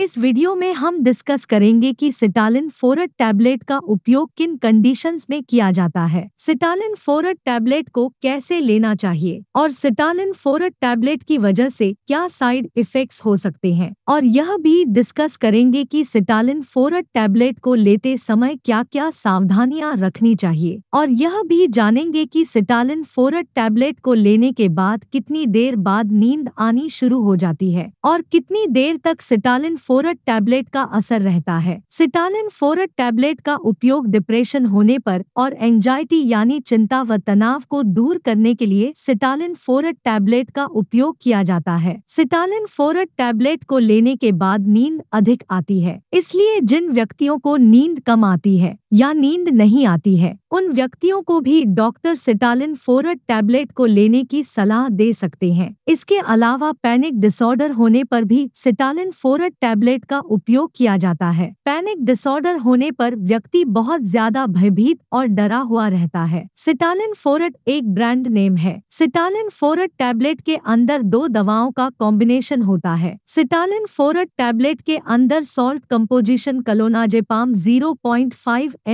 इस वीडियो में हम डिस्कस करेंगे कि सिटालिन फोरट टैबलेट का उपयोग किन कंडीशंस में किया जाता है सिटालिन फोरट टैबलेट को कैसे लेना चाहिए और सिटालिन फोरट टैबलेट की वजह से क्या साइड इफेक्ट्स हो सकते हैं और यह भी डिस्कस करेंगे कि सिटालिन फोरट टैबलेट को लेते समय क्या क्या सावधानियां रखनी चाहिए और यह भी जानेंगे की सिटालिन फोरट टैबलेट को लेने के बाद कितनी देर बाद नींद आनी शुरू हो जाती है और कितनी देर तक सिटालिन फोरट टैबलेट का असर रहता है सिटालिन फोरट टैबलेट का उपयोग डिप्रेशन होने पर और एंजाइटी यानी चिंता व तनाव को दूर करने के लिए सिटालिन फोरट टैबलेट का उपयोग किया जाता है सिटालिन फोरट टैबलेट को लेने के बाद नींद अधिक आती है इसलिए जिन व्यक्तियों को नींद कम आती है या नींद नहीं आती है उन व्यक्तियों को भी डॉक्टर सिटालिन फोरट टैबलेट को लेने की सलाह दे सकते हैं इसके अलावा पैनिक डिसऑर्डर होने पर भी सिटालिन फोरट टैबलेट टैबलेट का उपयोग किया जाता है पैनिक डिसऑर्डर होने पर व्यक्ति बहुत ज्यादा भयभीत और डरा हुआ रहता है सिटालिन फोरट एक ब्रांड नेम है सिटालिन फोरट टैबलेट के अंदर दो दवाओं का कॉम्बिनेशन होता है सिटालिन फोरट टैबलेट के अंदर salt composition clonazepam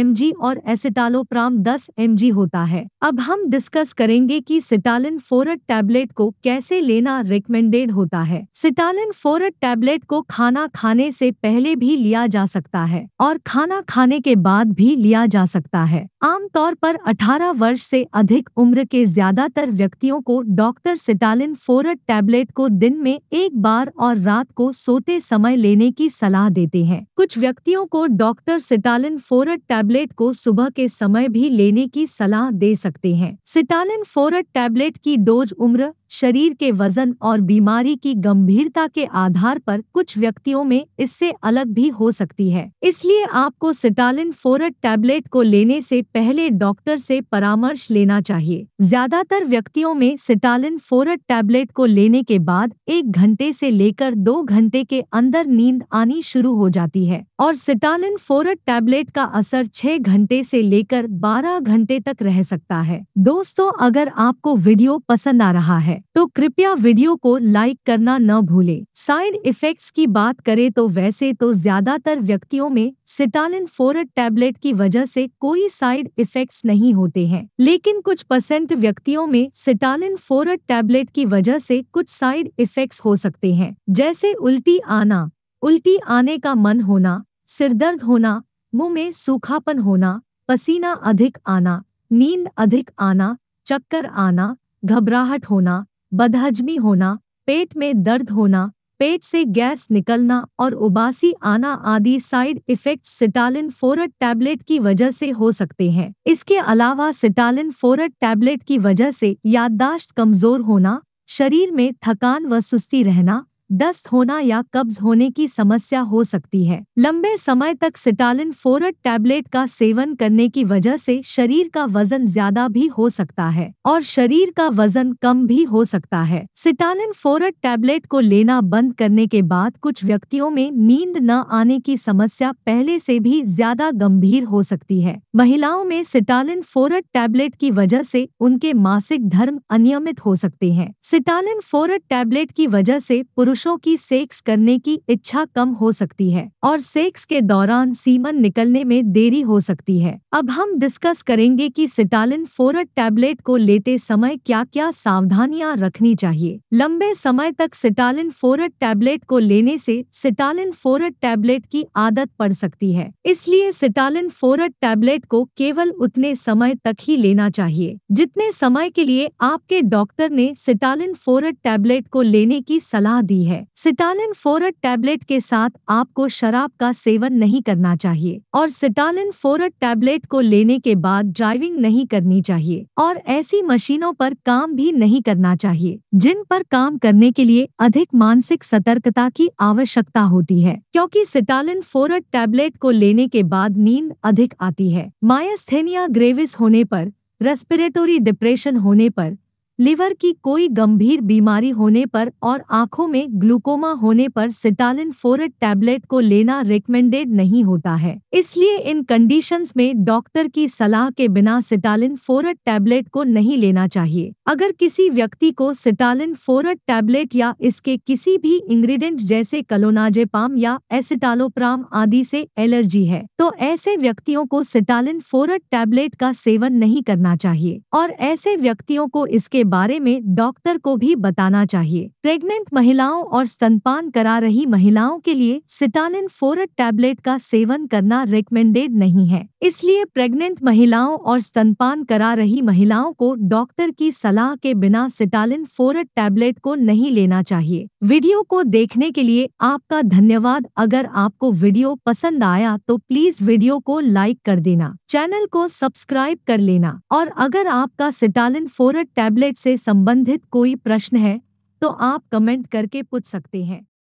M G और एसिटालोप्राम एम जी होता है अब हम डिस्कस करेंगे की सिटालिन फोरट टैबलेट को कैसे लेना रिकमेंडेड होता है सिटालिन फोरट टैबलेट को खाना खाना खाने से पहले भी लिया जा सकता है और खाना खाने के बाद भी लिया जा सकता है आमतौर पर 18 वर्ष से अधिक उम्र के ज्यादातर व्यक्तियों को डॉक्टर सिटालिन फोरट टैबलेट को दिन में एक बार और रात को सोते समय लेने की सलाह देते हैं कुछ व्यक्तियों को डॉक्टर सिटालिन फोरट टैबलेट को सुबह के समय भी लेने की सलाह दे सकते हैं सिटालिन फोरट टैबलेट की डोज उम्र शरीर के वजन और बीमारी की गंभीरता के आधार पर कुछ व्यक्तियों में इससे अलग भी हो सकती है इसलिए आपको सिटालिन फोरट टैबलेट को लेने से पहले डॉक्टर से परामर्श लेना चाहिए ज्यादातर व्यक्तियों में सिटालिन फोरट टैबलेट को लेने के बाद एक घंटे से लेकर दो घंटे के अंदर नींद आनी शुरू हो जाती है और सिटालिन फोरट टैबलेट का असर छह घंटे से लेकर बारह घंटे तक रह सकता है दोस्तों अगर आपको वीडियो पसंद आ रहा है है तो कृपया वीडियो को लाइक करना न भूले साइड इफेक्ट्स की बात करें तो वैसे तो ज्यादातर व्यक्तियों में सिटालिन फोरट टैबलेट की वजह से कोई साइड इफेक्ट्स नहीं होते हैं लेकिन कुछ परसेंट व्यक्तियों में सिटालिन फोरट टैबलेट की वजह से कुछ साइड इफेक्ट्स हो सकते हैं जैसे उल्टी आना उल्टी आने का मन होना सिरदर्द होना मुंह में सूखापन होना पसीना अधिक आना नींद अधिक आना चक्कर आना घबराहट होना बदहजमी होना पेट में दर्द होना पेट से गैस निकलना और उबासी आना आदि side effect Citalin Forte tablet की वजह से हो सकते हैं इसके अलावा सिटालिन फोरट टैबलेट की वजह से याददाश्त कमजोर होना शरीर में थकान व सुस्ती रहना दस्त होना या कब्ज होने की समस्या हो सकती है लंबे समय तक सिटालिन फोरट टैबलेट का सेवन करने की वजह से शरीर का वजन ज्यादा भी हो सकता है और शरीर का वजन कम भी हो सकता है सिटालिन फोरट टैबलेट को लेना बंद करने के बाद कुछ व्यक्तियों में नींद न आने की समस्या पहले से भी ज्यादा गंभीर हो सकती है महिलाओं में सिटालिन फोरट टैबलेट की वजह से उनके मासिक धर्म अनियमित हो सकते हैं सिटालिन फोरट टैबलेट की वजह से पुरुष पुरुषों की सेक्स करने की इच्छा कम हो सकती है और सेक्स के दौरान सीमन निकलने में देरी हो सकती है अब हम डिस्कस करेंगे कि सिटालिन फोरट टैबलेट को लेते समय क्या क्या सावधानियां रखनी चाहिए लंबे समय तक सिटालिन फोरट टैबलेट को लेने से सिटालिन फोरट टैबलेट की आदत पड़ सकती है इसलिए सिटालिन फोरट टैबलेट को केवल उतने समय तक ही लेना चाहिए जितने समय के लिए आपके डॉक्टर ने सिटालिन फोरट टैबलेट को लेने की सलाह दी है सिटालिन फोरट टैबलेट के साथ आपको शराब का सेवन नहीं करना चाहिए और सिटालिन फोरट टैबलेट को लेने के बाद ड्राइविंग नहीं करनी चाहिए और ऐसी मशीनों पर काम भी नहीं करना चाहिए जिन पर काम करने के लिए अधिक मानसिक सतर्कता की आवश्यकता होती है क्योंकि सिटालिन फोरट टैबलेट को लेने के बाद नींद अधिक आती है मायास्थेनिया ग्रेविस होने पर रेस्पिरेटोरी डिप्रेशन होने पर लिवर की कोई गंभीर बीमारी होने पर और आंखों में ग्लूकोमा होने पर सिटालिन फोरेट टैबलेट को लेना रिकमेंडेड नहीं होता है इसलिए इन कंडीशंस में डॉक्टर की सलाह के बिना सिटालिन फोरेट टैबलेट को नहीं लेना चाहिए अगर किसी व्यक्ति को सिटालिन फोरेट टैबलेट या इसके किसी भी इंग्रेडिएंट जैसे कलोनाजेपाम या एसिटालोप्राम आदि से एलर्जी है तो ऐसे व्यक्तियों को सिटालिन फोरेट टैबलेट का सेवन नहीं करना चाहिए और ऐसे व्यक्तियों को इसके बारे में डॉक्टर को भी बताना चाहिए प्रेग्नेंट महिलाओं और स्तनपान करा रही महिलाओं के लिए सिटालिन फोरट टैबलेट का सेवन करना रिकमेंडेड नहीं है इसलिए प्रेग्नेंट महिलाओं और स्तनपान करा रही महिलाओं को डॉक्टर की सलाह के बिना सिटालिन फोरट टैबलेट को नहीं लेना चाहिए वीडियो को देखने के लिए आपका धन्यवाद अगर आपको वीडियो पसंद आया तो प्लीज वीडियो को लाइक कर देना चैनल को सब्सक्राइब कर लेना और अगर आपका सिटालिन फोरट टैबलेट से संबंधित कोई प्रश्न है तो आप कमेंट करके पूछ सकते हैं